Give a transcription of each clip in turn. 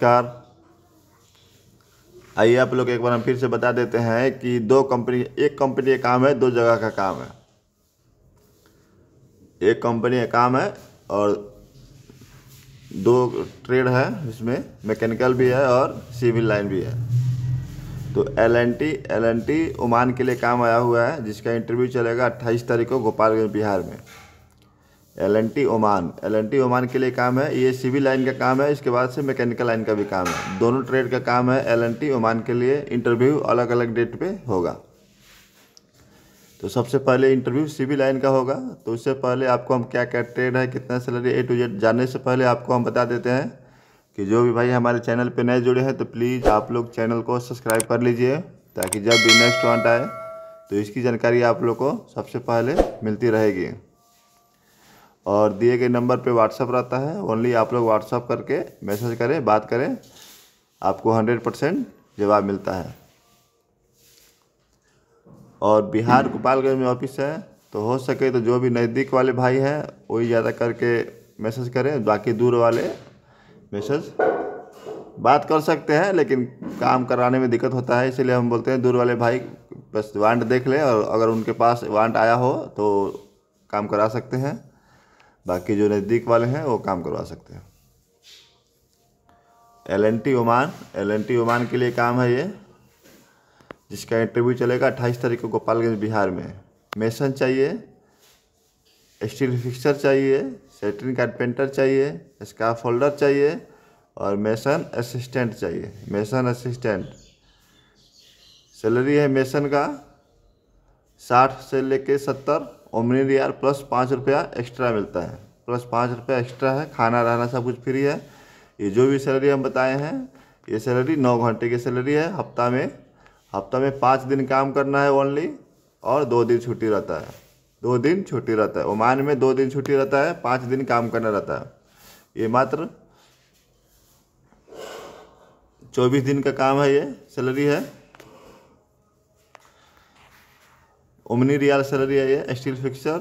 नमस्कार आइए आप लोग एक बार हम फिर से बता देते हैं कि दो कंपनी एक कंपनी का काम है दो जगह का काम है एक कंपनी का काम है और दो ट्रेड है इसमें मैकेनिकल भी है और सिविल लाइन भी है तो L N T L N T Oman के लिए काम आया हुआ है जिसका इंटरव्यू चलेगा अट्ठाईस तारीख को गोपालगंज बिहार में L N T Oman L N T Oman के लिए काम है ये सिविल लाइन का काम है इसके बाद से मैकेनिकल लाइन का भी काम है दोनों ट्रेड का काम है एल एन टी ओमान के लिए इंटरव्यू अलग अलग डेट पे होगा तो सबसे पहले इंटरव्यू सिविल लाइन का होगा तो उससे पहले आपको हम क्या क्या ट्रेड है कितना सैलरी ए टू जेड जानने से पहले आपको हम बता देते हैं कि जो भी भाई हमारे चैनल पर नए जुड़े हैं तो प्लीज़ आप लोग चैनल को सब्सक्राइब कर लीजिए ताकि जब भी नेक्स्ट वॉन्ट आए तो इसकी जानकारी आप लोग को सबसे पहले मिलती रहेगी और दिए गए नंबर पे व्हाट्सअप रहता है ओनली आप लोग व्हाट्सअप करके मैसेज करें बात करें आपको हंड्रेड परसेंट जवाब मिलता है और बिहार गोपालगंज में ऑफिस है तो हो सके तो जो भी नज़दीक वाले भाई हैं वही ज़्यादा करके मैसेज करें बाकी दूर वाले मैसेज बात कर सकते हैं लेकिन काम कराने में दिक्कत होता है इसीलिए हम बोलते हैं दूर वाले भाई बस वांट देख लें और अगर उनके पास वांट आया हो तो काम करा सकते हैं बाकी जो नज़दीक वाले हैं वो काम करवा सकते हैं L N T Oman L N T Oman के लिए काम है ये जिसका इंटरव्यू चलेगा अट्ठाईस तारीख को गोपालगंज बिहार में मेसन चाहिए स्टील फिक्सर चाहिए सेटिन कारपेंटर चाहिए स्काफ होल्डर चाहिए और मेसन असिस्टेंट चाहिए मेसन असिस्टेंट सैलरी है मेसन का साठ से लेके सत्तर और मिनी डी आर प्लस पाँच रुपया एक्स्ट्रा मिलता है प्लस पाँच रुपया एक्स्ट्रा है खाना रहना सब कुछ फ्री है ये जो भी सैलरी हम बताए हैं ये सैलरी नौ घंटे की सैलरी है हफ्ता में हफ्ता में पाँच दिन काम करना है ओनली और दो दिन छुट्टी रहता है दो दिन छुट्टी रहता है ओमान में दो दिन छुट्टी रहता है पाँच दिन काम करना रहता है ये मात्र चौबीस दिन का काम है ये सैलरी है ओमनी रियाल सैलरी आई है स्टील फिक्सर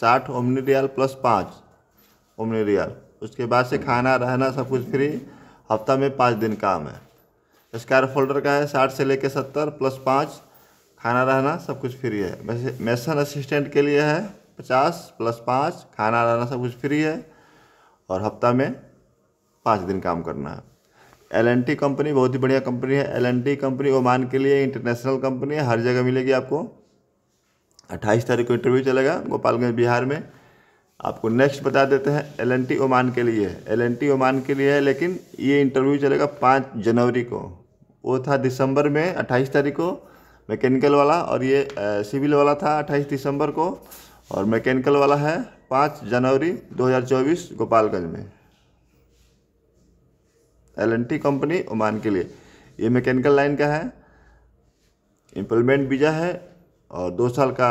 साठ ओमनी रियाल प्लस पाँच ओमनी रियाल उसके बाद से खाना रहना सब कुछ फ्री हफ्ता में पाँच दिन काम है स्क्वायर फोल्डर का है साठ से लेके सत्तर प्लस पाँच खाना रहना सब कुछ फ्री है मेसन असिस्टेंट के लिए है पचास प्लस पाँच खाना रहना सब कुछ फ्री है और हफ्ता में पाँच दिन काम करना है एल कंपनी बहुत ही बढ़िया कंपनी है एल कंपनी ओमान के लिए इंटरनेशनल कंपनी है हर जगह मिलेगी आपको अट्ठाईस तारीख को इंटरव्यू चलेगा गोपालगंज बिहार में आपको नेक्स्ट बता देते हैं एल ओमान के लिए एल ओमान के लिए है लेकिन ये इंटरव्यू चलेगा पाँच जनवरी को वो था दिसंबर में अट्ठाईस तारीख को मैकेनिकल वाला और ये सिविल वाला था अट्ठाईस दिसंबर को और मैकेनिकल वाला है पाँच जनवरी चौबीस गोपालगंज में एल कंपनी ओमान के लिए ये मैकेनिकल लाइन का है इम्प्लीमेंट वीज़ा है और दो साल का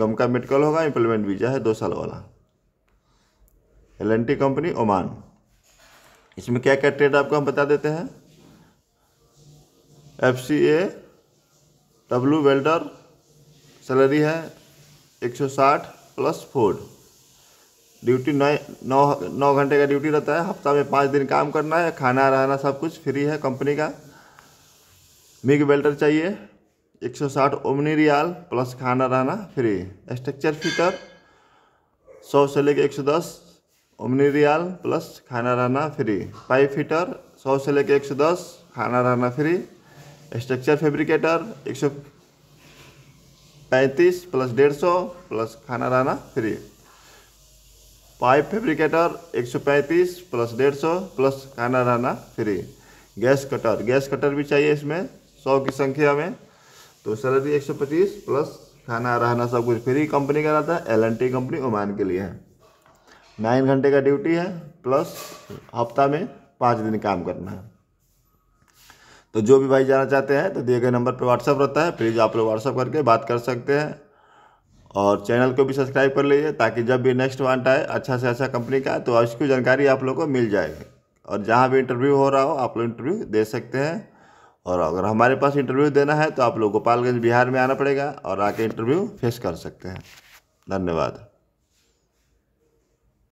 गम का मेडिकल होगा इम्प्लीमेंट वीज़ा है दो साल वाला एल कंपनी ओमान इसमें क्या क्या ट्रेड आपको हम बता देते हैं F C A W welder salary है 160 प्लस फोर्ड ड्यूटी नौ नौ घंटे का ड्यूटी रहता है हफ्ता में पाँच दिन काम करना है खाना रहना सब कुछ फ्री है कंपनी का मिग बेल्टर चाहिए 160 ओमनी रियाल प्लस खाना रहना फ्री स्ट्रक्चर फीटर 100 से लेके 110 ओमनी रियाल प्लस खाना रहना फ्री पाइप फीटर 100 से लेके 110 खाना रहना फ्री स्ट्रक्चर सौ पैंतीस प्लस सौ प्लस खाना रहना फ्री पाइप फेब्रिकेटर पैंतीस प्लस डेढ़ सौ प्लस खाना रहना free gas cutter gas cutter भी चाहिए इसमें सौ की संख्या में तो सैलरी पच्चीस प्लस खाना रहना सब कुछ फ्री कंपनी का रहता है एल कंपनी ओमान के लिए है नाइन घंटे का ड्यूटी है प्लस हफ्ता में पाँच दिन काम करना है तो जो भी भाई जाना चाहते हैं तो दिए गए नंबर पर व्हाट्सअप रहता है प्लीज़ आप लोग व्हाट्सअप करके बात कर सकते हैं और चैनल को भी सब्सक्राइब कर लीजिए ताकि जब भी नेक्स्ट वांट आए अच्छा से अच्छा कंपनी का तो उसकी जानकारी आप लोग को मिल जाएगी और जहाँ भी इंटरव्यू हो रहा हो आप लोग इंटरव्यू दे सकते हैं और अगर हमारे पास इंटरव्यू देना है तो आप लोग गोपालगंज बिहार में आना पड़ेगा और आके इंटरव्यू फेस कर सकते हैं धन्यवाद